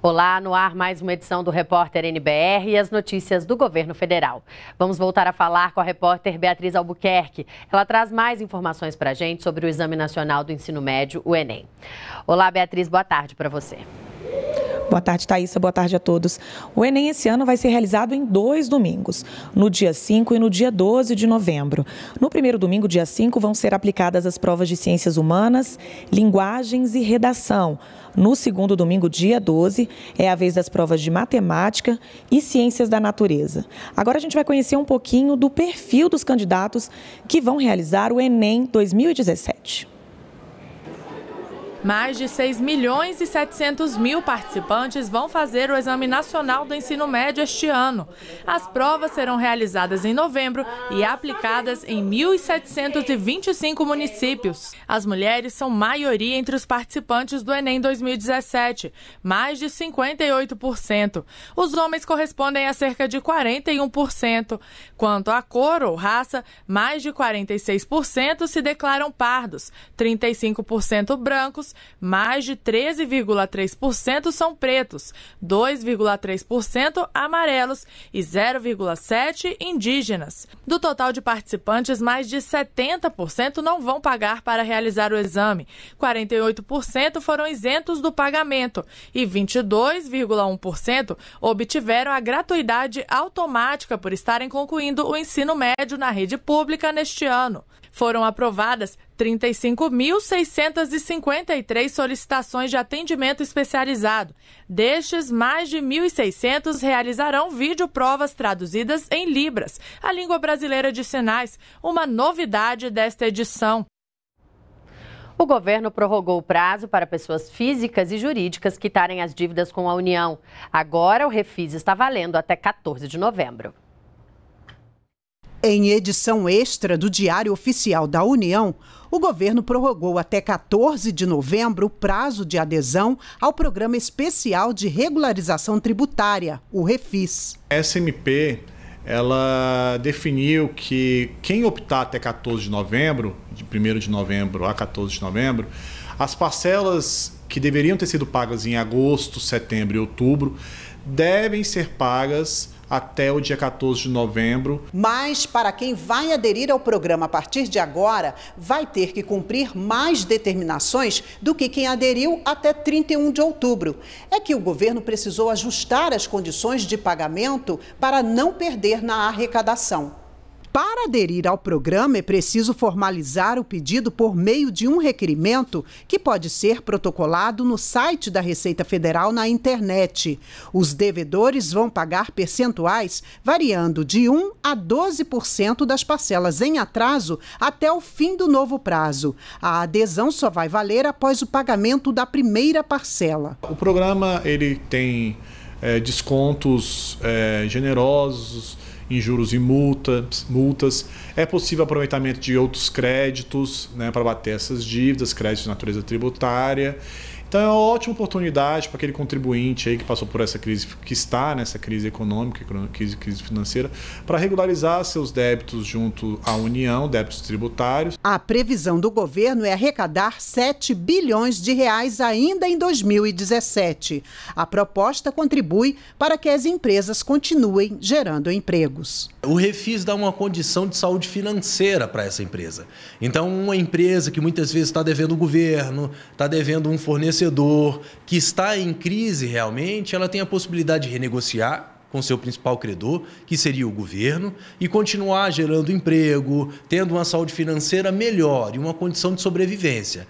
Olá, no ar mais uma edição do Repórter NBR e as notícias do governo federal. Vamos voltar a falar com a repórter Beatriz Albuquerque. Ela traz mais informações para a gente sobre o Exame Nacional do Ensino Médio, o Enem. Olá, Beatriz, boa tarde para você. Boa tarde, Thaisa. Boa tarde a todos. O Enem esse ano vai ser realizado em dois domingos, no dia 5 e no dia 12 de novembro. No primeiro domingo, dia 5, vão ser aplicadas as provas de ciências humanas, linguagens e redação. No segundo domingo, dia 12, é a vez das provas de matemática e ciências da natureza. Agora a gente vai conhecer um pouquinho do perfil dos candidatos que vão realizar o Enem 2017. Mais de 6 milhões e 700 mil participantes vão fazer o Exame Nacional do Ensino Médio este ano. As provas serão realizadas em novembro e aplicadas em 1.725 municípios. As mulheres são maioria entre os participantes do Enem 2017, mais de 58%. Os homens correspondem a cerca de 41%. Quanto à cor ou raça, mais de 46% se declaram pardos, 35% brancos mais de 13,3% são pretos, 2,3% amarelos e 0,7% indígenas. Do total de participantes, mais de 70% não vão pagar para realizar o exame, 48% foram isentos do pagamento e 22,1% obtiveram a gratuidade automática por estarem concluindo o ensino médio na rede pública neste ano. Foram aprovadas 35.653 solicitações de atendimento especializado. Destes, mais de 1.600 realizarão videoprovas traduzidas em Libras, a língua brasileira de sinais, uma novidade desta edição. O governo prorrogou o prazo para pessoas físicas e jurídicas quitarem as dívidas com a União. Agora, o refis está valendo até 14 de novembro. Em edição extra do Diário Oficial da União, o governo prorrogou até 14 de novembro o prazo de adesão ao Programa Especial de Regularização Tributária, o REFIS. A SMP ela definiu que quem optar até 14 de novembro, de 1 de novembro a 14 de novembro, as parcelas que deveriam ter sido pagas em agosto, setembro e outubro devem ser pagas até o dia 14 de novembro. Mas para quem vai aderir ao programa a partir de agora, vai ter que cumprir mais determinações do que quem aderiu até 31 de outubro. É que o governo precisou ajustar as condições de pagamento para não perder na arrecadação. Para aderir ao programa, é preciso formalizar o pedido por meio de um requerimento que pode ser protocolado no site da Receita Federal na internet. Os devedores vão pagar percentuais variando de 1 a 12% das parcelas em atraso até o fim do novo prazo. A adesão só vai valer após o pagamento da primeira parcela. O programa ele tem é, descontos é, generosos em juros e multas, multas. É possível aproveitamento de outros créditos né, para bater essas dívidas, créditos de natureza tributária. Então é uma ótima oportunidade para aquele contribuinte aí que passou por essa crise, que está nessa crise econômica, crise, crise financeira, para regularizar seus débitos junto à União, débitos tributários. A previsão do governo é arrecadar 7 bilhões de reais ainda em 2017. A proposta contribui para que as empresas continuem gerando empregos. O refis dá uma condição de saúde financeira para essa empresa. Então, uma empresa que muitas vezes está devendo o governo, está devendo um fornecedor que está em crise realmente, ela tem a possibilidade de renegociar com seu principal credor, que seria o governo, e continuar gerando emprego, tendo uma saúde financeira melhor e uma condição de sobrevivência.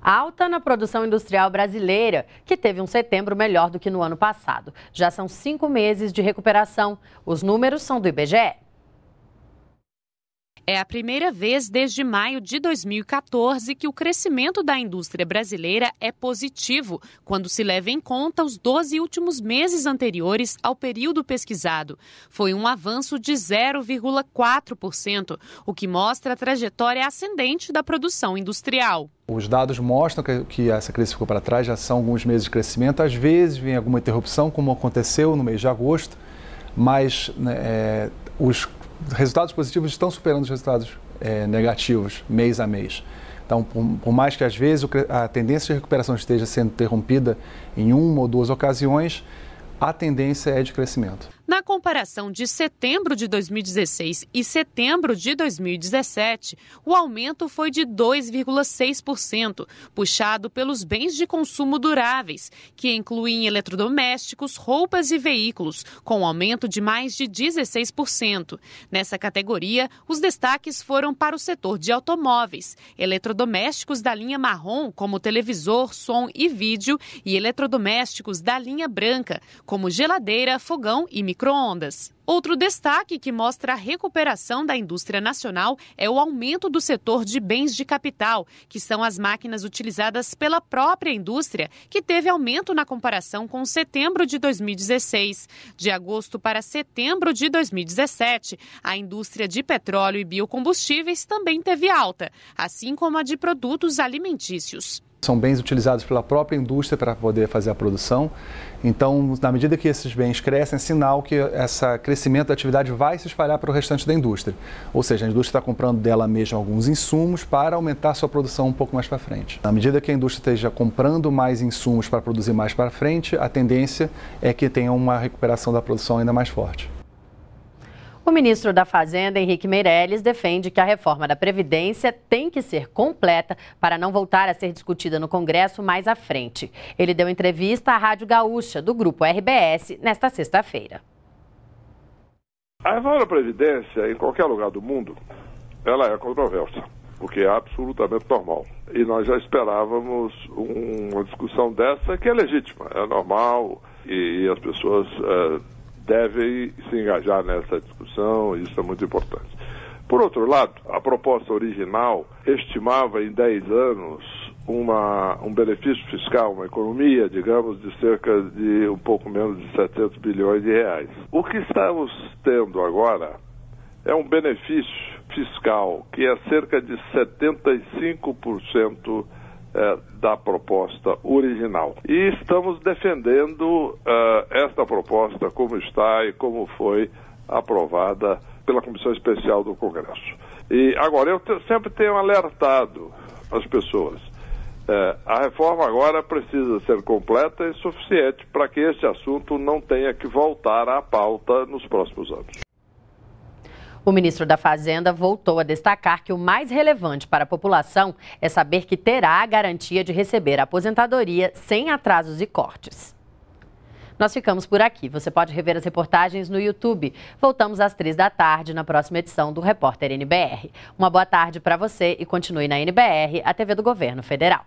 Alta na produção industrial brasileira, que teve um setembro melhor do que no ano passado. Já são cinco meses de recuperação. Os números são do IBGE. É a primeira vez desde maio de 2014 que o crescimento da indústria brasileira é positivo, quando se leva em conta os 12 últimos meses anteriores ao período pesquisado. Foi um avanço de 0,4%, o que mostra a trajetória ascendente da produção industrial. Os dados mostram que essa crise ficou para trás, já são alguns meses de crescimento. Às vezes vem alguma interrupção, como aconteceu no mês de agosto, mas né, é, os resultados positivos estão superando os resultados é, negativos mês a mês. Então, por, por, mais que às vezes a tendência de recuperação esteja sendo interrompida em uma ou duas ocasiões, a tendência é de crescimento. Na comparação de setembro de 2016 e setembro de 2017, o aumento foi de 2,6%, puxado pelos bens de consumo duráveis, que incluem eletrodomésticos, roupas e veículos, com aumento de mais de 16%. Nessa categoria, os destaques foram para o setor de automóveis, eletrodomésticos da linha marrom, como televisor, som e vídeo, e eletrodomésticos da linha branca, como geladeira, fogão e micro microondas. Outro destaque que mostra a recuperação da indústria nacional é o aumento do setor de bens de capital, que são as máquinas utilizadas pela própria indústria, que teve aumento na comparação com setembro de 2016. De agosto para setembro de 2017, a indústria de petróleo e biocombustíveis também teve alta, assim como a de produtos alimentícios. São bens utilizados pela própria indústria para poder fazer a produção. Então, na medida que esses bens crescem, é sinal que esse crescimento da atividade vai se espalhar para o restante da indústria. Ou seja, a indústria está comprando dela mesma alguns insumos para aumentar sua produção um pouco mais para frente. Na medida que a indústria esteja comprando mais insumos para produzir mais para frente, a tendência é que tenha uma recuperação da produção ainda mais forte. O ministro da Fazenda, Henrique Meirelles, defende que a reforma da Previdência tem que ser completa para não voltar a ser discutida no Congresso mais à frente. Ele deu entrevista à Rádio Gaúcha, do Grupo RBS, nesta sexta-feira. A reforma da Previdência, em qualquer lugar do mundo, ela é controversa, o que é absolutamente normal. E nós já esperávamos uma discussão dessa, que é legítima, é normal, e as pessoas. É devem se engajar nessa discussão, isso é muito importante. Por outro lado, a proposta original estimava em 10 anos uma, um benefício fiscal, uma economia, digamos, de cerca de um pouco menos de 700 bilhões de reais. O que estamos tendo agora é um benefício fiscal que é cerca de 75% é, da proposta original. E estamos defendendo é, esta proposta como está e como foi aprovada pela Comissão Especial do Congresso. E agora, eu sempre tenho alertado as pessoas. É, a reforma agora precisa ser completa e suficiente para que este assunto não tenha que voltar à pauta nos próximos anos. O ministro da Fazenda voltou a destacar que o mais relevante para a população é saber que terá a garantia de receber a aposentadoria sem atrasos e cortes. Nós ficamos por aqui. Você pode rever as reportagens no YouTube. Voltamos às três da tarde na próxima edição do Repórter NBR. Uma boa tarde para você e continue na NBR, a TV do Governo Federal.